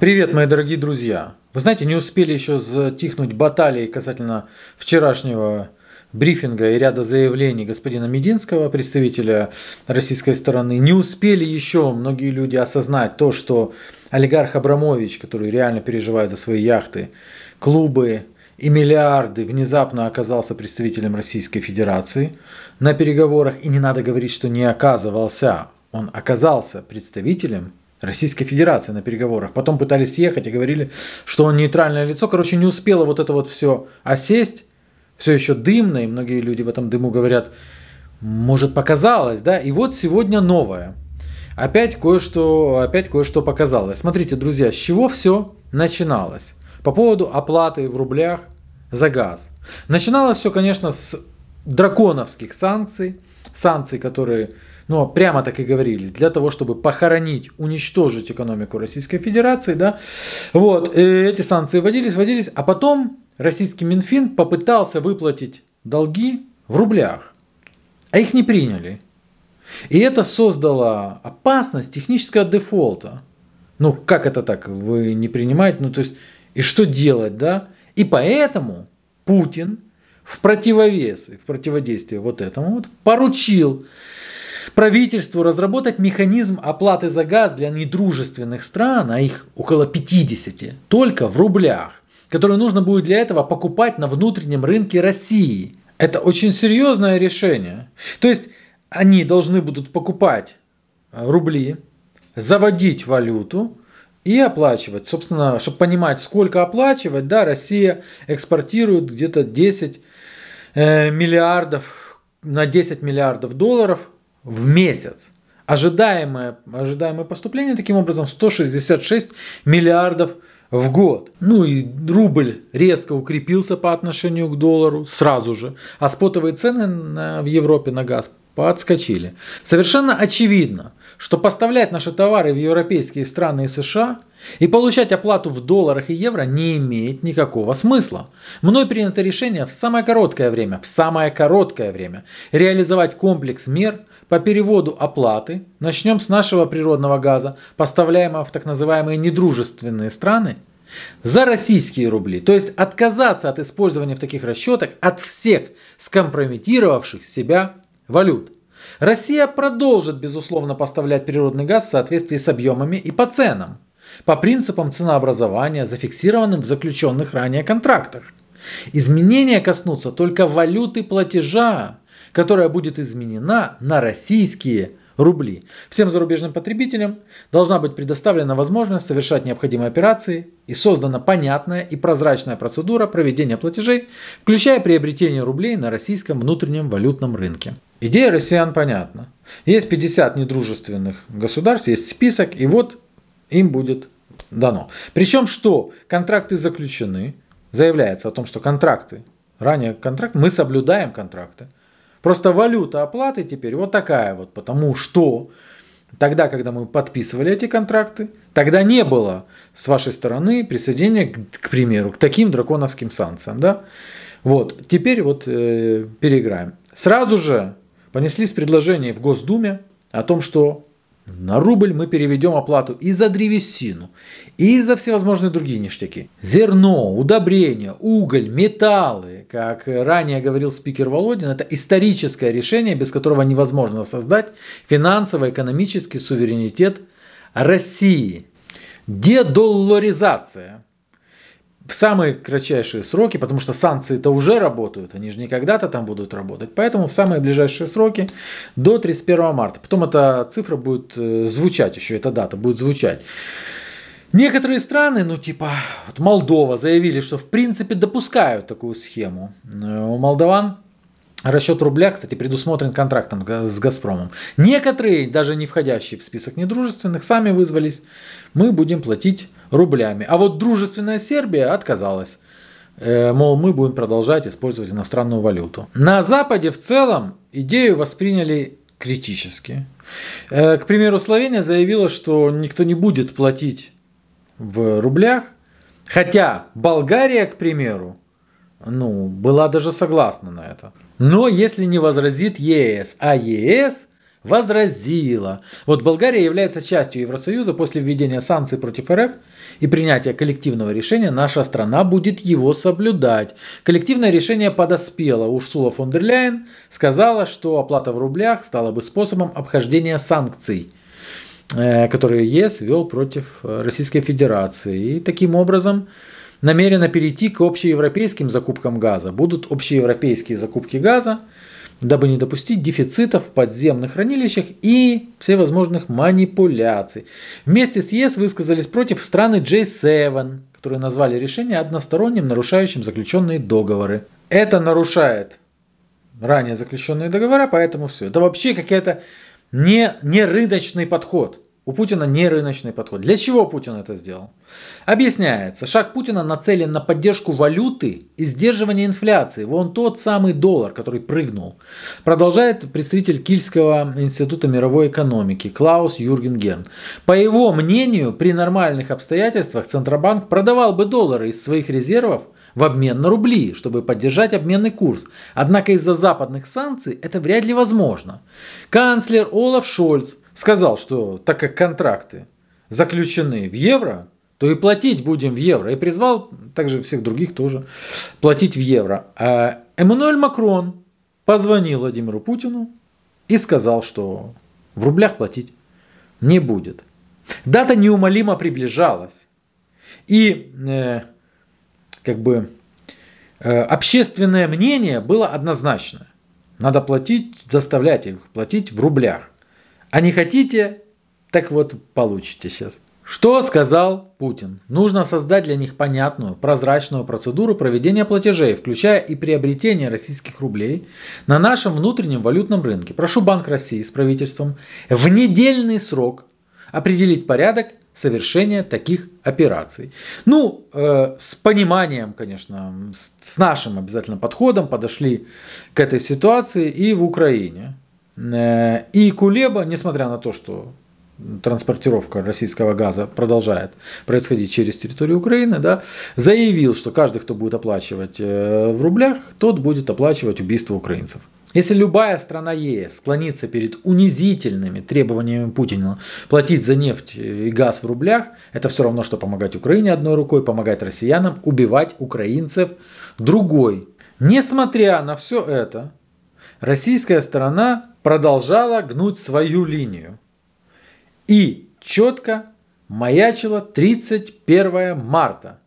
Привет, мои дорогие друзья! Вы знаете, не успели еще затихнуть баталии касательно вчерашнего брифинга и ряда заявлений господина Мединского, представителя российской стороны, не успели еще многие люди осознать то, что олигарх Абрамович, который реально переживает за свои яхты, клубы и миллиарды, внезапно оказался представителем Российской Федерации на переговорах, и не надо говорить, что не оказывался, он оказался представителем Российской Федерации на переговорах. Потом пытались съехать и говорили, что он нейтральное лицо. Короче, не успело вот это вот все осесть. Все еще дымно, и многие люди в этом дыму говорят, может показалось, да? И вот сегодня новое. Опять кое-что, опять кое-что показалось. Смотрите, друзья, с чего все начиналось? По поводу оплаты в рублях за газ. Начиналось все, конечно, с драконовских санкций, санкций, которые но прямо так и говорили, для того, чтобы похоронить, уничтожить экономику Российской Федерации, да, вот, э, эти санкции вводились, вводились, а потом российский Минфин попытался выплатить долги в рублях, а их не приняли. И это создало опасность технического дефолта. Ну, как это так? Вы не принимаете? Ну, то есть, и что делать, да? И поэтому Путин в противовес, в противодействие вот этому вот поручил правительству разработать механизм оплаты за газ для недружественных стран, а их около 50, только в рублях, которые нужно будет для этого покупать на внутреннем рынке России. Это очень серьезное решение. То есть они должны будут покупать э, рубли, заводить валюту и оплачивать. Собственно, чтобы понимать, сколько оплачивать, да, Россия экспортирует где-то 10 э, миллиардов на 10 миллиардов долларов в месяц. Ожидаемое, ожидаемое поступление таким образом 166 миллиардов в год. Ну и рубль резко укрепился по отношению к доллару сразу же, а спотовые цены на, в Европе на газ подскочили. Совершенно очевидно, что поставлять наши товары в европейские страны и США и получать оплату в долларах и евро не имеет никакого смысла. Мной принято решение в самое короткое время, в самое короткое время реализовать комплекс мер – по переводу оплаты. Начнем с нашего природного газа, поставляемого в так называемые недружественные страны, за российские рубли. То есть отказаться от использования в таких расчетах от всех скомпрометировавших себя валют. Россия продолжит, безусловно, поставлять природный газ в соответствии с объемами и по ценам, по принципам ценообразования, зафиксированным в заключенных ранее контрактах. Изменения коснутся только валюты платежа, которая будет изменена на российские рубли. Всем зарубежным потребителям должна быть предоставлена возможность совершать необходимые операции и создана понятная и прозрачная процедура проведения платежей, включая приобретение рублей на российском внутреннем валютном рынке. Идея россиян понятна. Есть 50 недружественных государств, есть список, и вот им будет дано. Причем что? Контракты заключены, заявляется о том, что контракты, ранее контракт, мы соблюдаем контракты. Просто валюта оплаты теперь вот такая вот, потому что тогда, когда мы подписывали эти контракты, тогда не было с вашей стороны присоединения, к, примеру, к таким драконовским санкциям. Да? Вот, теперь вот э, переиграем. Сразу же понеслись предложения в Госдуме о том, что на рубль мы переведем оплату и за древесину, и за всевозможные другие ништяки. Зерно, удобрения, уголь, металлы, как ранее говорил спикер Володин, это историческое решение, без которого невозможно создать финансово-экономический суверенитет России. Дедолларизация – в самые кратчайшие сроки, потому что санкции-то уже работают, они же не когда-то там будут работать, поэтому в самые ближайшие сроки до 31 марта. Потом эта цифра будет э, звучать еще, эта дата будет звучать. Некоторые страны, ну типа вот Молдова, заявили, что в принципе допускают такую схему. Э, у молдаван Расчет рубля, кстати, предусмотрен контрактом с «Газпромом». Некоторые, даже не входящие в список недружественных, сами вызвались. Мы будем платить рублями. А вот дружественная Сербия отказалась. Э, мол, мы будем продолжать использовать иностранную валюту. На Западе в целом идею восприняли критически. Э, к примеру, Словения заявила, что никто не будет платить в рублях. Хотя Болгария, к примеру, ну, была даже согласна на это. Но если не возразит ЕС, а ЕС возразила. Вот Болгария является частью Евросоюза после введения санкций против РФ и принятия коллективного решения наша страна будет его соблюдать. Коллективное решение подоспело. Урсула фон дер Ляйен сказала, что оплата в рублях стала бы способом обхождения санкций э, которые ЕС вел против э, Российской Федерации. И таким образом намерена перейти к общеевропейским закупкам газа. Будут общеевропейские закупки газа, дабы не допустить дефицитов в подземных хранилищах и всевозможных манипуляций. Вместе с ЕС высказались против страны J7, которые назвали решение односторонним, нарушающим заключенные договоры. Это нарушает ранее заключенные договора, поэтому все. Это вообще какая-то не, не рыночный подход. У Путина не рыночный подход. Для чего Путин это сделал? Объясняется, шаг Путина нацелен на поддержку валюты и сдерживание инфляции. Вон тот самый доллар, который прыгнул. Продолжает представитель Кильского института мировой экономики Клаус Юргенгерн. По его мнению, при нормальных обстоятельствах Центробанк продавал бы доллары из своих резервов в обмен на рубли, чтобы поддержать обменный курс. Однако из-за западных санкций это вряд ли возможно. Канцлер Олаф Шольц – сказал, что так как контракты заключены в евро, то и платить будем в евро. И призвал также всех других тоже платить в евро. А Эммануэль Макрон позвонил Владимиру Путину и сказал, что в рублях платить не будет. Дата неумолимо приближалась. И э, как бы э, общественное мнение было однозначное: Надо платить, заставлять их платить в рублях. А не хотите, так вот получите сейчас. Что сказал Путин? Нужно создать для них понятную, прозрачную процедуру проведения платежей, включая и приобретение российских рублей на нашем внутреннем валютном рынке. Прошу Банк России с правительством в недельный срок определить порядок совершения таких операций. Ну, э, с пониманием, конечно, с, с нашим обязательно подходом подошли к этой ситуации и в Украине. Э, и Кулеба, несмотря на то, что транспортировка российского газа продолжает происходить через территорию Украины, да, заявил, что каждый, кто будет оплачивать э, в рублях, тот будет оплачивать убийство украинцев. Если любая страна ЕС склонится перед унизительными требованиями Путина платить за нефть и газ в рублях, это все равно, что помогать Украине одной рукой, помогать россиянам, убивать украинцев другой. Несмотря на все это, российская сторона продолжала гнуть свою линию. И четко маячила 31 марта,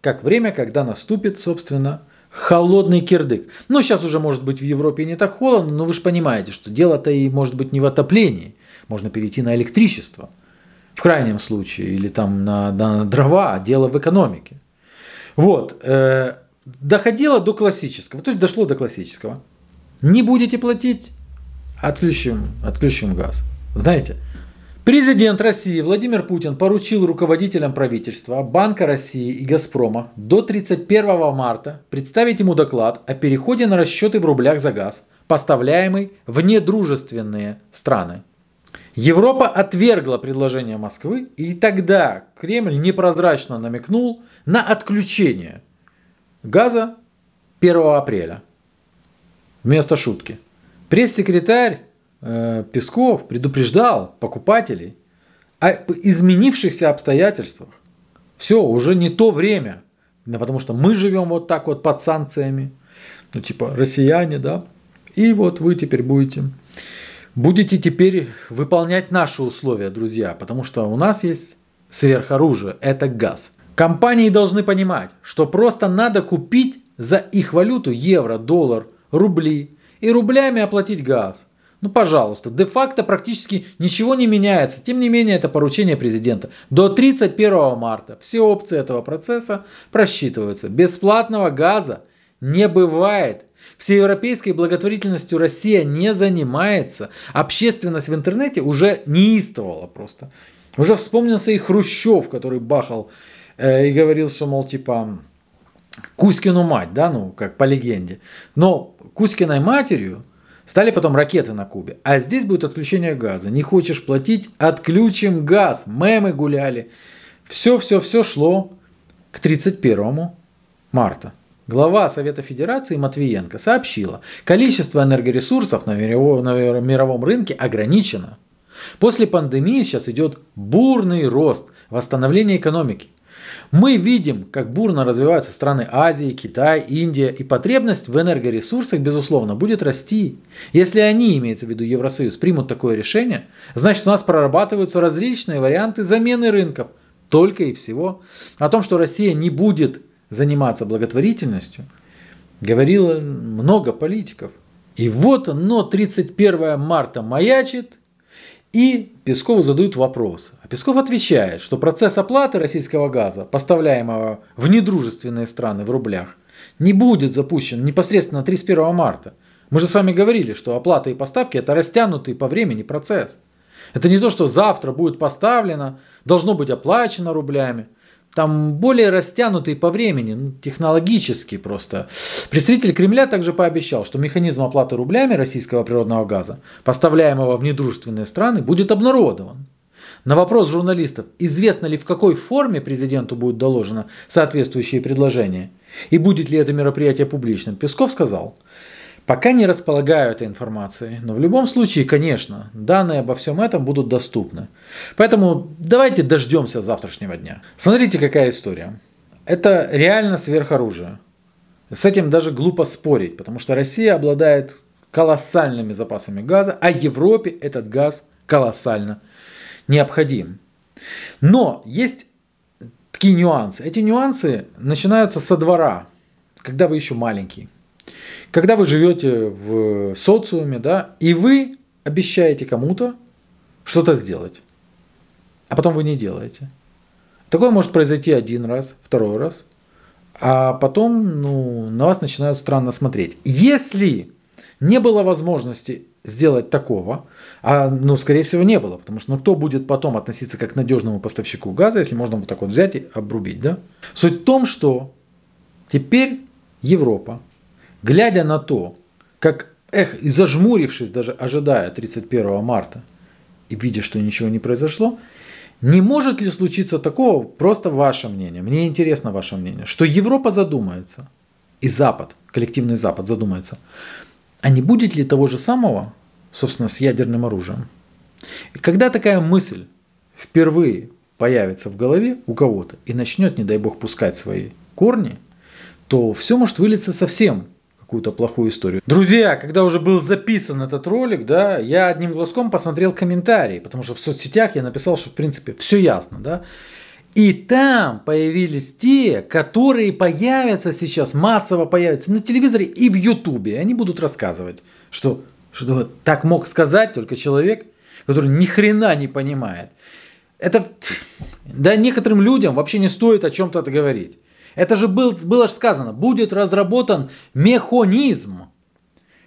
как время, когда наступит, собственно, холодный кирдык. Ну, сейчас уже, может быть, в Европе не так холодно, но вы же понимаете, что дело-то и может быть не в отоплении. Можно перейти на электричество, в крайнем случае, или там на, на дрова, а дело в экономике. Вот, э, доходило до классического, то есть дошло до классического. Не будете платить, отключим, отключим газ. Знаете, президент России Владимир Путин поручил руководителям правительства, Банка России и Газпрома до 31 марта представить ему доклад о переходе на расчеты в рублях за газ, поставляемый в недружественные страны. Европа отвергла предложение Москвы, и тогда Кремль непрозрачно намекнул на отключение газа 1 апреля. Вместо шутки. Пресс-секретарь э, Песков предупреждал покупателей о изменившихся обстоятельствах. Все, уже не то время. Да, потому что мы живем вот так вот под санкциями. Ну, типа, россияне, да. И вот вы теперь будете. Будете теперь выполнять наши условия, друзья, потому что у нас есть сверхоружие, это газ. Компании должны понимать, что просто надо купить за их валюту евро, доллар, рубли, и рублями оплатить газ. Ну, пожалуйста, де-факто практически ничего не меняется. Тем не менее, это поручение президента. До 31 марта все опции этого процесса просчитываются. Бесплатного газа не бывает. Всеевропейской благотворительностью Россия не занимается. Общественность в интернете уже неистовала просто. Уже вспомнился и Хрущев, который бахал э, и говорил, что, мол, типа, Кузькину мать, да, ну, как по легенде. Но Кузькиной матерью стали потом ракеты на Кубе. А здесь будет отключение газа. Не хочешь платить – отключим газ. Мемы гуляли. Все-все-все шло к 31 марта. Глава Совета Федерации Матвиенко сообщила, количество энергоресурсов на мировом, рынке ограничено. После пандемии сейчас идет бурный рост восстановления экономики. Мы видим, как бурно развиваются страны Азии, Китай, Индия, и потребность в энергоресурсах, безусловно, будет расти. Если они, имеется в виду Евросоюз, примут такое решение, значит у нас прорабатываются различные варианты замены рынков. Только и всего. О том, что Россия не будет заниматься благотворительностью, говорило много политиков. И вот оно 31 марта маячит, и Пескову задают вопрос. А Песков отвечает, что процесс оплаты российского газа, поставляемого в недружественные страны в рублях, не будет запущен непосредственно 31 марта. Мы же с вами говорили, что оплата и поставки – это растянутый по времени процесс. Это не то, что завтра будет поставлено, должно быть оплачено рублями. Там более растянутый по времени, ну, технологически просто. Представитель Кремля также пообещал, что механизм оплаты рублями российского природного газа, поставляемого в недружественные страны, будет обнародован. На вопрос журналистов, известно ли в какой форме президенту будет доложено соответствующие предложения и будет ли это мероприятие публичным, Песков сказал, Пока не располагаю этой информацией, но в любом случае, конечно, данные обо всем этом будут доступны. Поэтому давайте дождемся завтрашнего дня. Смотрите, какая история. Это реально сверхоружие. С этим даже глупо спорить, потому что Россия обладает колоссальными запасами газа, а Европе этот газ колоссально необходим. Но есть такие нюансы. Эти нюансы начинаются со двора, когда вы еще маленький. Когда вы живете в социуме, да, и вы обещаете кому-то что-то сделать, а потом вы не делаете. Такое может произойти один раз, второй раз, а потом ну, на вас начинают странно смотреть. Если не было возможности сделать такого, а, ну, скорее всего, не было, потому что ну, кто будет потом относиться как к надежному поставщику газа, если можно вот так вот взять и обрубить, да? Суть в том, что теперь Европа, глядя на то, как, эх, и зажмурившись даже, ожидая 31 марта, и видя, что ничего не произошло, не может ли случиться такого, просто ваше мнение, мне интересно ваше мнение, что Европа задумается, и Запад, коллективный Запад задумается – а не будет ли того же самого, собственно, с ядерным оружием? И когда такая мысль впервые появится в голове у кого-то и начнет, не дай бог, пускать свои корни, то все может вылиться совсем какую-то плохую историю. Друзья, когда уже был записан этот ролик, да, я одним глазком посмотрел комментарии, потому что в соцсетях я написал, что в принципе все ясно, да. И там появились те, которые появятся сейчас, массово появятся на телевизоре и в Ютубе. Они будут рассказывать, что, что так мог сказать только человек, который ни хрена не понимает. Это, да, некоторым людям вообще не стоит о чем-то говорить. Это же был, было же сказано, будет разработан механизм.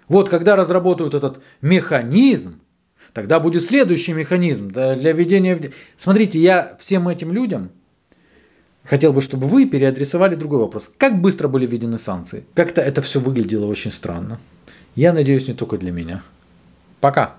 Вот когда разработают этот механизм, Тогда будет следующий механизм для введения... Смотрите, я всем этим людям хотел бы, чтобы вы переадресовали другой вопрос. Как быстро были введены санкции? Как-то это все выглядело очень странно. Я надеюсь, не только для меня. Пока.